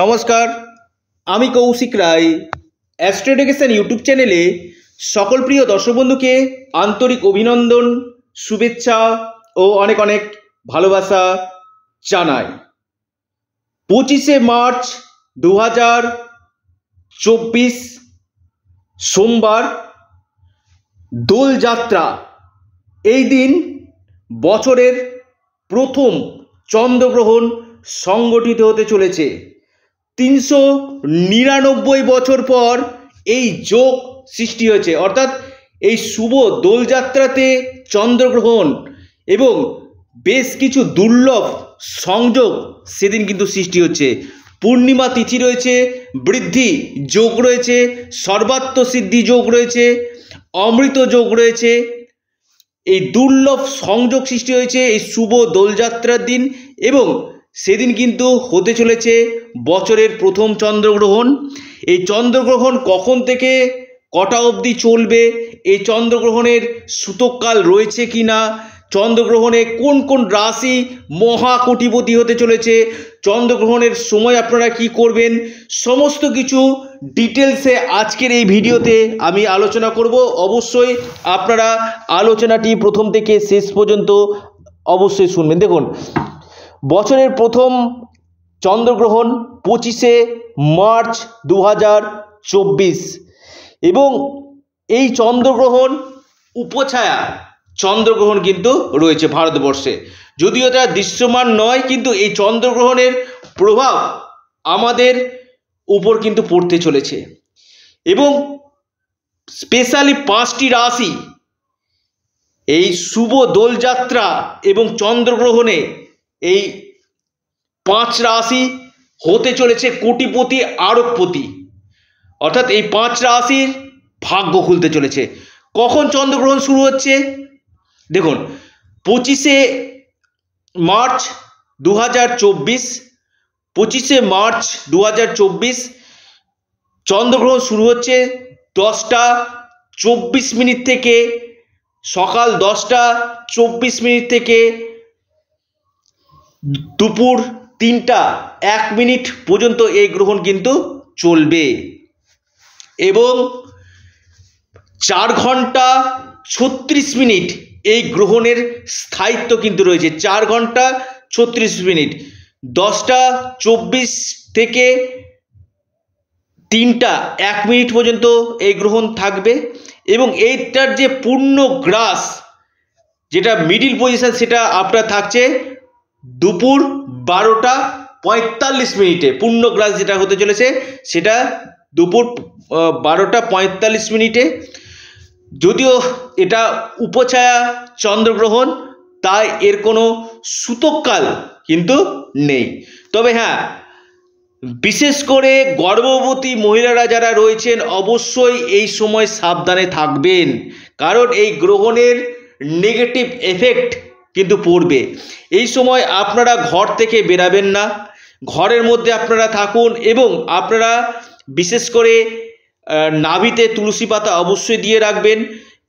নমস্কার আমি কৌশিক রায় অ্যাস্ট্রোডেকেশন ইউটিউব চ্যানেলে সকল প্রিয় দর্শক বন্ধুকে আন্তরিক অভিনন্দন শুভেচ্ছা ও অনেক অনেক ভালোবাসা জানাই পঁচিশে মার্চ দু হাজার চব্বিশ সোমবার দোলযাত্রা এই দিন বছরের প্রথম চন্দ্রগ্রহণ সংগঠিত হতে চলেছে তিনশো নিরানব্বই বছর পর এই যোগ সৃষ্টি হয়েছে অর্থাৎ এই শুভ দোলযাত্রাতে চন্দ্রগ্রহণ এবং বেশ কিছু দুর্লভ সংযোগ সেদিন কিন্তু সৃষ্টি হচ্ছে পূর্ণিমা তিথি রয়েছে বৃদ্ধি যোগ রয়েছে সর্বাত্মসিদ্ধি যোগ রয়েছে অমৃত যোগ রয়েছে এই দুর্লভ সংযোগ সৃষ্টি হয়েছে এই শুভ দোলযাত্রার দিন এবং সেদিন কিন্তু হতে চলেছে বছরের প্রথম চন্দ্রগ্রহণ এই চন্দ্রগ্রহণ কখন থেকে কটা অবধি চলবে এই চন্দ্রগ্রহণের সুতোকাল রয়েছে কি না চন্দ্রগ্রহণে কোন কোন রাশি মহাকুটিপতি হতে চলেছে চন্দ্রগ্রহণের সময় আপনারা কি করবেন সমস্ত কিছু ডিটেলসে আজকের এই ভিডিওতে আমি আলোচনা করব অবশ্যই আপনারা আলোচনাটি প্রথম থেকে শেষ পর্যন্ত অবশ্যই শুনবেন দেখুন বছরের প্রথম চন্দ্রগ্রহণ পঁচিশে মার্চ দু এবং এই চন্দ্রগ্রহণ উপছায়া চন্দ্রগ্রহণ কিন্তু রয়েছে ভারতবর্ষে যদিও তারা দৃশ্যমান নয় কিন্তু এই চন্দ্রগ্রহণের প্রভাব আমাদের উপর কিন্তু পড়তে চলেছে এবং স্পেশালি পাঁচটি রাশি এই শুভ দোলযাত্রা এবং চন্দ্রগ্রহণে এই পাঁচ রাশি হতে চলেছে কোটিপতি আরবপতি অর্থাৎ এই পাঁচ রাশির ভাগ্য খুলতে চলেছে কখন চন্দ্রগ্রহণ শুরু হচ্ছে দেখুন পঁচিশে মার্চ দু হাজার চব্বিশ পঁচিশে মার্চ দু হাজার চব্বিশ চন্দ্রগ্রহণ শুরু হচ্ছে দশটা চব্বিশ মিনিট থেকে সকাল দশটা চব্বিশ মিনিট থেকে দুপুর তিনটা এক মিনিট পর্যন্ত এই গ্রহণ কিন্তু চলবে এবং চার ঘন্টা ছত্রিশ মিনিট এই গ্রহণের স্থায়িত্ব কিন্তু রয়েছে চার ঘন্টা ছত্রিশ মিনিট দশটা চব্বিশ থেকে তিনটা এক মিনিট পর্যন্ত এই গ্রহণ থাকবে এবং এইটার যে পূর্ণ গ্রাস যেটা মিডিল পজিশন সেটা আপনার থাকছে দুপুর বারোটা পঁয়তাল্লিশ মিনিটে পূর্ণগ্রাস যেটা হতে চলেছে সেটা দুপুর বারোটা পঁয়তাল্লিশ মিনিটে যদিও এটা উপছায়া চন্দ্রগ্রহণ তাই এর কোনো সুতোকাল কিন্তু নেই তবে হ্যাঁ বিশেষ করে গর্ভবতী মহিলারা যারা রয়েছেন অবশ্যই এই সময় সাবধানে থাকবেন কারণ এই গ্রহণের নেগেটিভ এফেক্ট কিন্তু পড়বে এই সময় আপনারা ঘর থেকে বেরাবেন না ঘরের মধ্যে আপনারা থাকুন এবং আপনারা বিশেষ করে নাভিতে তুলসী পাতা অবশ্যই দিয়ে রাখবেন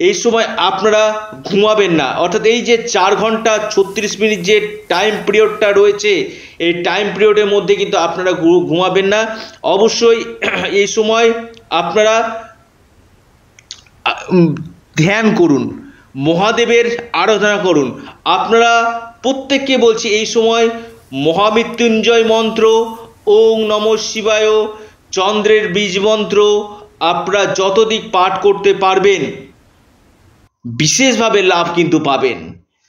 এই সময় আপনারা ঘুমাবেন না অর্থাৎ এই যে চার ঘন্টা ছত্রিশ মিনিট যে টাইম পিরিয়ডটা রয়েছে এই টাইম পিরিয়ডের মধ্যে কিন্তু আপনারা ঘুমাবেন না অবশ্যই এই সময় আপনারা ধ্যান করুন মহাদেবের আরাধনা করুন আপনারা প্রত্যেককে বলছি এই সময় মহামৃত্যুঞ্জয় মন্ত্র ওং নম শিবায় চন্দ্রের বীজ মন্ত্র আপনারা যতদিক পাঠ করতে পারবেন বিশেষভাবে লাভ কিন্তু পাবেন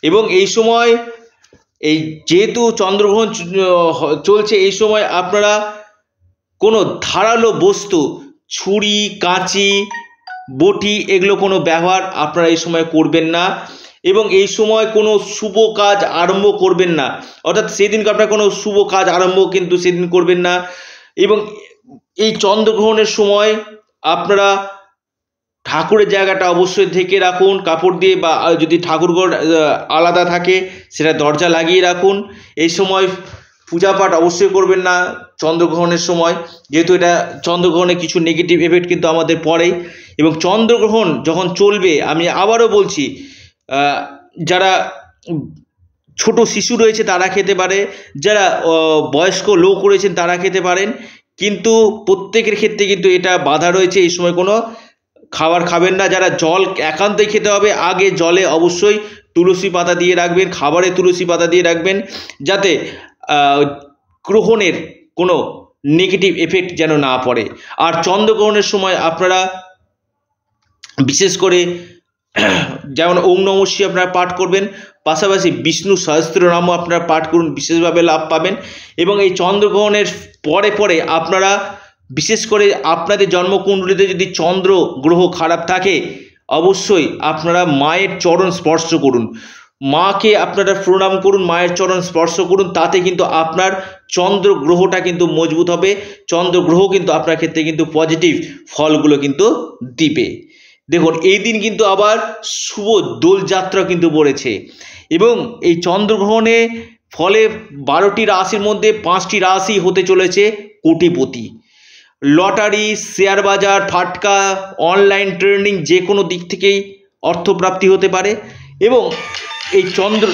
এবং এই সময় এই যেহেতু চন্দ্রগ্রহণ চলছে এই সময় আপনারা কোনো ধারালো বস্তু ছুরি কাঁচি বটি এগুলো কোনো ব্যবহার আপনারা এই সময় করবেন না এবং এই সময় কোনো শুভ কাজ আরম্ভ করবেন না অর্থাৎ সেদিনকে আপনার কোনো শুভ কাজ আরম্ভ কিন্তু সেদিন করবেন না এবং এই চন্দ্রগ্রহণের সময় আপনারা ঠাকুরের জায়গাটা অবশ্যই ঢেকে রাখুন কাপড় দিয়ে বা যদি ঠাকুরঘর আলাদা থাকে সেটা দরজা লাগিয়ে রাখুন এই সময় পূজা পাঠ অবশ্যই করবেন না চন্দ্রগ্রহণের সময় যেহেতু এটা চন্দ্রগ্রহণে কিছু নেগেটিভ এফেক্ট কিন্তু আমাদের পড়ে এবং চন্দ্রগ্রহণ যখন চলবে আমি আবারও বলছি যারা ছোট শিশু রয়েছে তারা খেতে পারে যারা বয়স্ক লোক রয়েছেন তারা খেতে পারেন কিন্তু প্রত্যেকের ক্ষেত্রে কিন্তু এটা বাধা রয়েছে এই সময় কোনো খাবার খাবেন না যারা জল একান্তই খেতে হবে আগে জলে অবশ্যই তুলসী পাতা দিয়ে রাখবেন খাবারে তুলসী পাতা দিয়ে রাখবেন যাতে গ্রহণের কোনো নেগেটিভ এফেক্ট যেন না পড়ে আর চন্দ্রগ্রহণের সময় আপনারা বিশেষ করে যেমন ওম নমস্বী আপনারা পাঠ করবেন পাশাপাশি বিষ্ণু নামও আপনারা পাঠ করুন বিশেষভাবে লাভ পাবেন এবং এই চন্দ্রগ্রহণের পরে পরে আপনারা বিশেষ করে আপনাদের জন্মকুণ্ডলিতে যদি চন্দ্র গ্রহ খারাপ থাকে অবশ্যই আপনারা মায়ের চরণ স্পর্শ করুন মাকে আপনারা প্রণাম করুন মায়ের চরণ স্পর্শ করুন তাতে কিন্তু আপনার চন্দ্র গ্রহটা কিন্তু মজবুত হবে চন্দ্র গ্রহ কিন্তু আপনার ক্ষেত্রে কিন্তু পজিটিভ ফলগুলো কিন্তু দিবে দেখুন এই দিন কিন্তু আবার শুভ দোলযাত্রা কিন্তু পড়েছে এবং এই চন্দ্রগ্রহণে ফলে বারোটি রাশির মধ্যে পাঁচটি রাশি হতে চলেছে কোটিপতি লটারি শেয়ার বাজার ফাটকা অনলাইন ট্রেনিং যে কোনো দিক থেকেই অর্থপ্রাপ্তি হতে পারে এবং এই চন্দ্র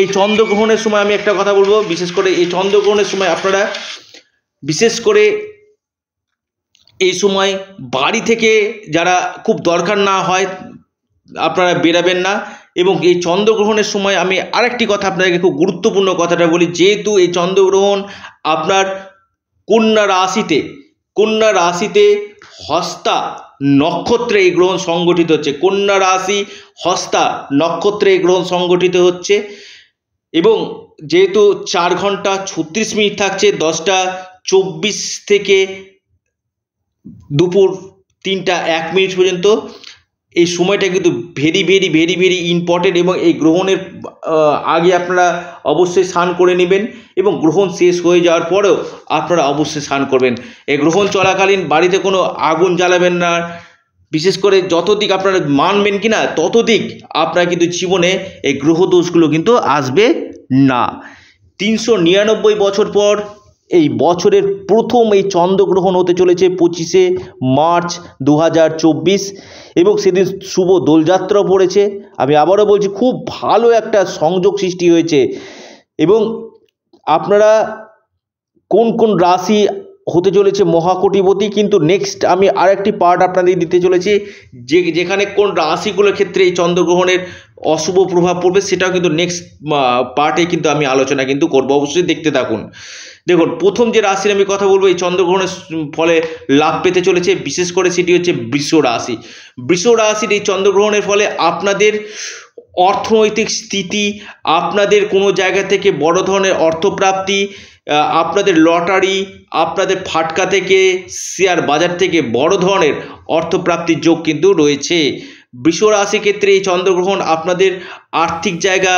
এই চন্দ্রগ্রহণের সময় আমি একটা কথা বলবো বিশেষ করে এই চন্দ্রগ্রহণের সময় আপনারা বিশেষ করে এই সময় বাড়ি থেকে যারা খুব দরকার না হয় আপনারা বেরাবেন না এবং এই চন্দ্রগ্রহণের সময় আমি আরেকটি কথা আপনাদেরকে খুব গুরুত্বপূর্ণ কথাটা বলি যেহেতু এই চন্দ্রগ্রহণ আপনার কন্যা রাশিতে কন্যা রাশিতে হস্তা নক্ষত্রে এই গ্রহণ সংগঠিত হচ্ছে কন্যা রাশি হস্তা নক্ষত্রে এই গ্রহণ সংগঠিত হচ্ছে এবং যেহেতু চার ঘন্টা ছত্রিশ মিনিট থাকছে দশটা চব্বিশ থেকে দুপুর তিনটা এক মিনিট পর্যন্ত এই সময়টা কিন্তু very very very very important এবং এই গ্রহণের আগে আপনারা অবশ্যই স্নান করে নেবেন এবং গ্রহণ শেষ হয়ে যাওয়ার পরেও আপনারা অবশ্যই স্নান করবেন এই গ্রহণ চলাকালীন বাড়িতে কোনো আগুন জ্বালাবেন না বিশেষ করে যত দিক আপনারা মানবেন কি না তত দিক আপনার কিন্তু জীবনে এই গ্রহ দোষগুলো কিন্তু আসবে না তিনশো নিরানব্বই বছর পর এই বছরের প্রথম এই চন্দ্রগ্রহণ হতে চলেছে পঁচিশে মার্চ দু এবং সেদিন শুভ দোলযাত্রাও পড়েছে আমি আবারও বলছি খুব ভালো একটা সংযোগ সৃষ্টি হয়েছে এবং আপনারা কোন কোন রাশি হতে চলেছে মহাকোটিপতি কিন্তু নেক্সট আমি আরেকটি পার্ট আপনাদের দিতে চলেছি যে যেখানে কোন রাশিগুলোর ক্ষেত্রে এই চন্দ্রগ্রহণের অশুভ প্রভাব পড়বে সেটাও কিন্তু নেক্সট পার্টে কিন্তু আমি আলোচনা কিন্তু করবো অবশ্যই দেখতে থাকুন দেখুন প্রথম যে রাশির আমি কথা বলবো এই চন্দ্রগ্রহণের ফলে লাভ পেতে চলেছে বিশেষ করে সেটি হচ্ছে বৃষ রাশি বৃষ রাশির এই চন্দ্রগ্রহণের ফলে আপনাদের অর্থনৈতিক স্থিতি আপনাদের কোনো জায়গা থেকে বড় ধরনের অর্থপ্রাপ্তি আপনাদের লটারি আপনাদের ফাটকা থেকে শেয়ার বাজার থেকে বড় ধরনের অর্থপ্রাপ্তির যোগ কিন্তু রয়েছে বৃষ রাশি ক্ষেত্রে এই চন্দ্রগ্রহণ আপনাদের আর্থিক জায়গা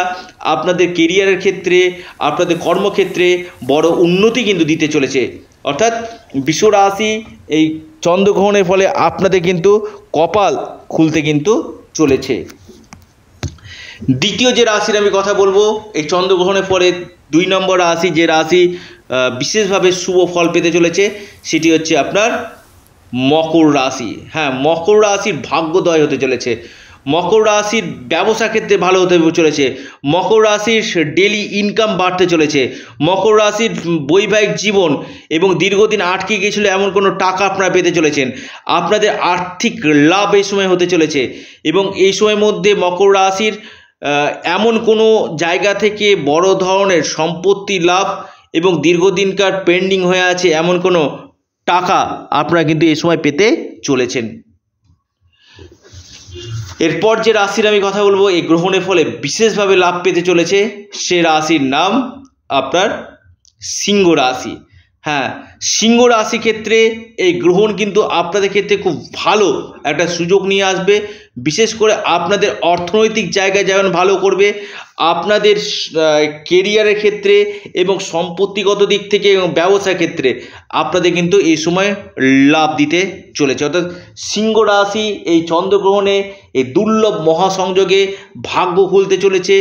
আপনাদের কেরিয়ারের ক্ষেত্রে আপনাদের কর্মক্ষেত্রে বড় উন্নতি কিন্তু দিতে চলেছে অর্থাৎ বৃষ রাশি এই চন্দ্রগ্রহণের ফলে আপনাদের কিন্তু কপাল খুলতে কিন্তু চলেছে দ্বিতীয় যে রাশির আমি কথা বলবো এই চন্দ্রগ্রহণের পরে দুই নম্বর রাশি যে রাশি বিশেষভাবে শুভ ফল পেতে চলেছে সেটি হচ্ছে আপনার মকর রাশি হ্যাঁ মকর রাশির ভাগ্যদয় হতে চলেছে মকর রাশির ব্যবসা ক্ষেত্রে ভালো হতে চলেছে মকর রাশির ডেলি ইনকাম বাড়তে চলেছে মকর রাশির বৈবাহিক জীবন এবং দীর্ঘদিন আটকে গিয়েছিল এমন কোনো টাকা আপনারা পেতে চলেছেন আপনাদের আর্থিক লাভ এই সময় হতে চলেছে এবং এই সময়ের মধ্যে মকর রাশির এমন কোনো জায়গা থেকে বড় ধরনের সম্পত্তি লাভ এবং দীর্ঘদিনকার পেন্ডিং হয়ে আছে এমন কোনো টাকা আপনারা কিন্তু এই সময় পেতে চলেছেন এরপর যে রাশির আমি কথা বলবো এই গ্রহণের ফলে বিশেষভাবে লাভ পেতে চলেছে সে রাশির নাম আপনার সিংহ রাশি হ্যাঁ সিংহ রাশি ক্ষেত্রে এই গ্রহণ কিন্তু আপনাদের ক্ষেত্রে খুব ভালো একটা সুযোগ নিয়ে আসবে বিশেষ করে আপনাদের অর্থনৈতিক জায়গায় যেমন ভালো করবে আপনাদের কেরিয়ারের ক্ষেত্রে এবং সম্পত্তিগত দিক থেকে এবং ব্যবসা ক্ষেত্রে আপনাদের কিন্তু এই সময় লাভ দিতে চলেছে অর্থাৎ সিংহ রাশি এই চন্দ্রগ্রহণে এই দুর্লভ মহাসংযোগে ভাগ্য খুলতে চলেছে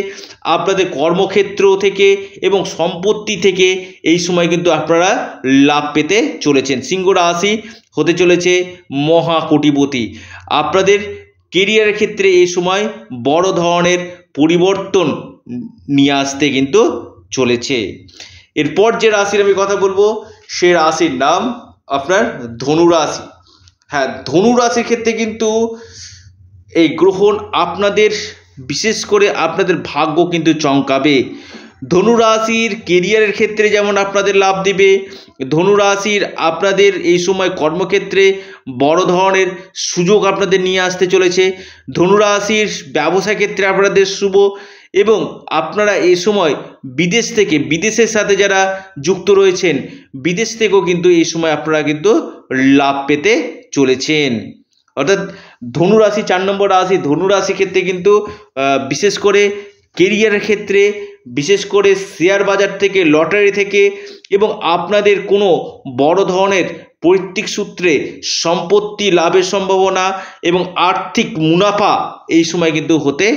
আপনাদের কর্মক্ষেত্র থেকে এবং সম্পত্তি থেকে এই সময় কিন্তু আপনারা লাভ পেতে চলেছেন সিংহ রাশি হতে চলেছে মহা কোটিপতি আপনাদের কেরিয়ারের ক্ষেত্রে এই সময় বড় ধরনের পরিবর্তন নিয়ে আসতে কিন্তু চলেছে এরপর যে রাশির আমি কথা বলবো সে রাশির নাম আপনার ধনুরাশি হ্যাঁ ধনুরাশির ক্ষেত্রে কিন্তু এই গ্রহণ আপনাদের বিশেষ করে আপনাদের ভাগ্য কিন্তু চমকাবে ধনুরাশির কেরিয়ারের ক্ষেত্রে যেমন আপনাদের লাভ দেবে ধনুরাশির আপনাদের এই সময় কর্মক্ষেত্রে বড় ধরনের সুযোগ আপনাদের নিয়ে আসতে চলেছে ধনুরাশির ব্যবসা ক্ষেত্রে আপনাদের শুভ এবং আপনারা এই সময় বিদেশ থেকে বিদেশের সাথে যারা যুক্ত রয়েছেন বিদেশ থেকেও কিন্তু এই সময় আপনারা কিন্তু লাভ পেতে চলেছেন অর্থাৎ ধনুরাশি চার নম্বর রাশি ধনুরাশি ক্ষেত্রে কিন্তু বিশেষ করে কেরিয়ারের ক্ষেত্রে বিশেষ করে শেয়ার বাজার থেকে লটারি থেকে এবং আপনাদের কোনো বড় ধরনের পৈতৃক সূত্রে সম্পত্তি লাভের সম্ভাবনা এবং আর্থিক মুনাফা এই সময় কিন্তু হতে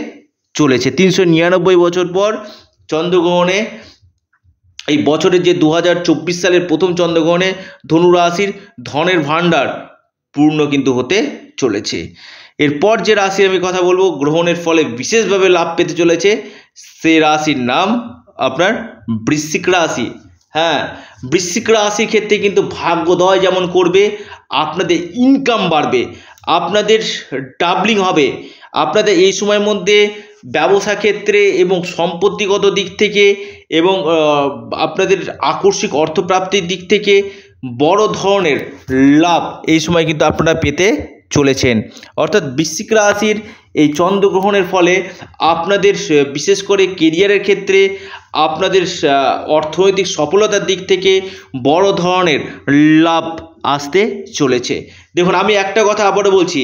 চলেছে তিনশো নিরানব্বই বছর পর চন্দ্রগ্রহণে এই বছরের যে দু সালের প্রথম চন্দ্রগ্রহণে ধনুরাশির ধনের ভাণ্ডার পূর্ণ কিন্তু হতে চলেছে এরপর যে রাশি আমি কথা বলবো গ্রহণের ফলে বিশেষভাবে লাভ পেতে চলেছে সে রাশির নাম আপনার বৃশ্চিক রাশি হ্যাঁ বৃশ্চিক রাশির ক্ষেত্রে কিন্তু ভাগ্যদয় যেমন করবে আপনাদের ইনকাম বাড়বে আপনাদের ডাবলিং হবে আপনাদের এই সময়ের মধ্যে ব্যবসা ক্ষেত্রে এবং সম্পত্তিগত দিক থেকে এবং আপনাদের আকস্মিক অর্থপ্রাপ্তির দিক থেকে বড় ধরনের লাভ এই সময় কিন্তু আপনারা পেতে চলেছেন অর্থাৎ বৃশ্চিক রাশির এই চন্দ্রগ্রহণের ফলে আপনাদের বিশেষ করে কেরিয়ারের ক্ষেত্রে আপনাদের অর্থনৈতিক সফলতার দিক থেকে বড় ধরনের লাভ আসতে চলেছে দেখুন আমি একটা কথা আবারও বলছি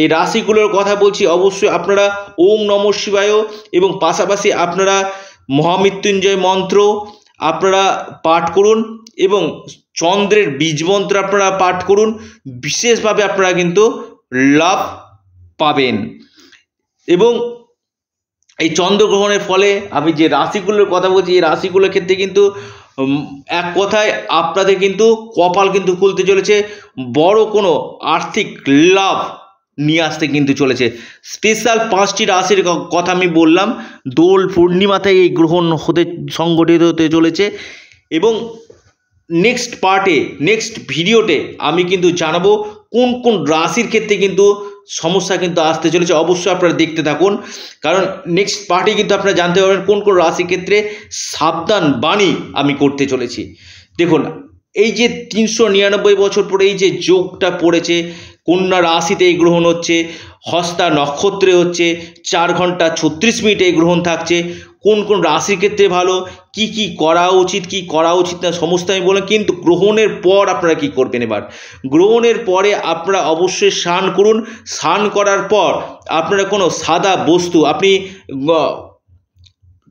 এই রাশিগুলোর কথা বলছি অবশ্যই আপনারা ওম নম শিবায় এবং পাশাপাশি আপনারা মহামৃত্যুঞ্জয় মন্ত্র আপনারা পাঠ করুন এবং চন্দ্রের বীজ মন্ত্র আপনারা পাঠ করুন বিশেষভাবে আপনারা কিন্তু লাভ পাবেন এবং এই চন্দ্রগ্রহণের ফলে আমি যে রাশিগুলোর কথা বলছি এই রাশিগুলোর ক্ষেত্রে কিন্তু এক কথায় আপনাদের কিন্তু কপাল কিন্তু খুলতে চলেছে বড় কোনো আর্থিক লাভ নিয়ে আসতে কিন্তু চলেছে স্পেশাল পাঁচটি রাশির কথা আমি বললাম দোল পূর্ণিমাতে এই গ্রহণ হতে সংগঠিত হতে চলেছে এবং নেক্সট পার্টে নেক্সট ভিডিওতে আমি কিন্তু জানাবো কোন কোন রাশির ক্ষেত্রে কিন্তু সমস্যা কিন্তু আসতে চলেছে অবশ্যই আপনারা দেখতে থাকুন কারণ নেক্সট পার্টি কিন্তু আপনারা জানতে পারবেন কোন কোন রাশির ক্ষেত্রে সাবধান বাণী আমি করতে চলেছি দেখুন এই যে তিনশো নিরানব্বই বছর পরে এই যে যোগটা পড়েছে কন্যা রাশিতে এই গ্রহণ হচ্ছে হস্তা নক্ষত্রে হচ্ছে চার ঘন্টা ছত্রিশ মিনিটে এই গ্রহণ থাকছে কোন কোন রাশির ক্ষেত্রে ভালো কি কি করা উচিত কি করা উচিত না সমস্ত আমি বললাম কিন্তু গ্রহণের পর আপনারা কি করবেন এবার গ্রহণের পরে আপনারা অবশ্যই স্নান করুন স্নান করার পর আপনারা কোনো সাদা বস্তু আপনি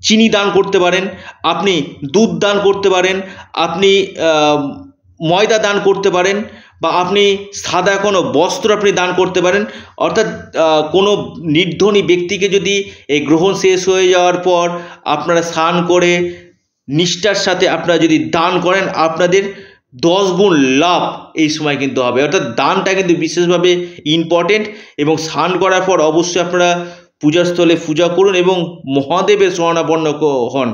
চিনি দান করতে পারেন আপনি দুধ দান করতে পারেন আপনি ময়দা দান করতে পারেন বা আপনি সাদা কোনো বস্ত্র আপনি দান করতে পারেন অর্থাৎ কোনো নির্ধনী ব্যক্তিকে যদি এই গ্রহণ শেষ হয়ে যাওয়ার পর আপনারা স্নান করে নিষ্ঠার সাথে আপনারা যদি দান করেন আপনাদের দশ গুণ লাভ এই সময় কিন্তু হবে অর্থাৎ দানটা কিন্তু বিশেষভাবে ইম্পর্টেন্ট এবং স্নান করার পর অবশ্যই আপনারা পূজাস্থলে পূজা করুন এবং মহাদেবের শরণাপন্ন হন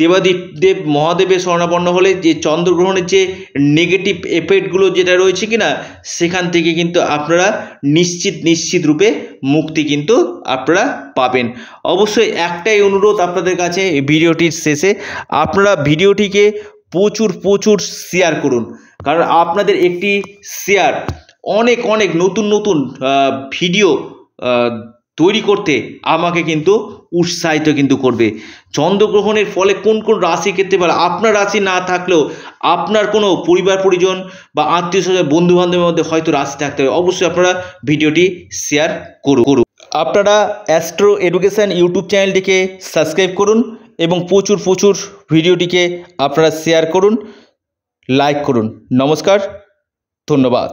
দেবাদিপ দেব মহাদেবের স্বর্ণাপন্ন হলে যে চন্দ্রগ্রহণের যে নেগেটিভ এফেক্টগুলো যেটা রয়েছে কিনা সেখান থেকে কিন্তু আপনারা নিশ্চিত নিশ্চিত রূপে মুক্তি কিন্তু আপনারা পাবেন অবশ্যই একটাই অনুরোধ আপনাদের কাছে ভিডিওটির শেষে আপনারা ভিডিওটিকে প্রচুর প্রচুর শেয়ার করুন কারণ আপনাদের একটি শেয়ার অনেক অনেক নতুন নতুন ভিডিও তৈরি করতে আমাকে কিন্তু উৎসাহিত কিন্তু করবে চন্দ্রগ্রহণের ফলে কোন কোন রাশি ক্ষেত্রে পারে আপনার রাশি না থাকলেও আপনার কোনো পরিবার পরিজন বা আত্মীয় স্বজন বন্ধুবান্ধবের মধ্যে হয়তো রাশি থাকতে হবে অবশ্যই আপনারা ভিডিওটি শেয়ার করুন করুন আপনারা অ্যাস্ট্রো এডুকেশান ইউটিউব চ্যানেলটিকে সাবস্ক্রাইব করুন এবং প্রচুর প্রচুর ভিডিওটিকে আপনারা শেয়ার করুন লাইক করুন নমস্কার ধন্যবাদ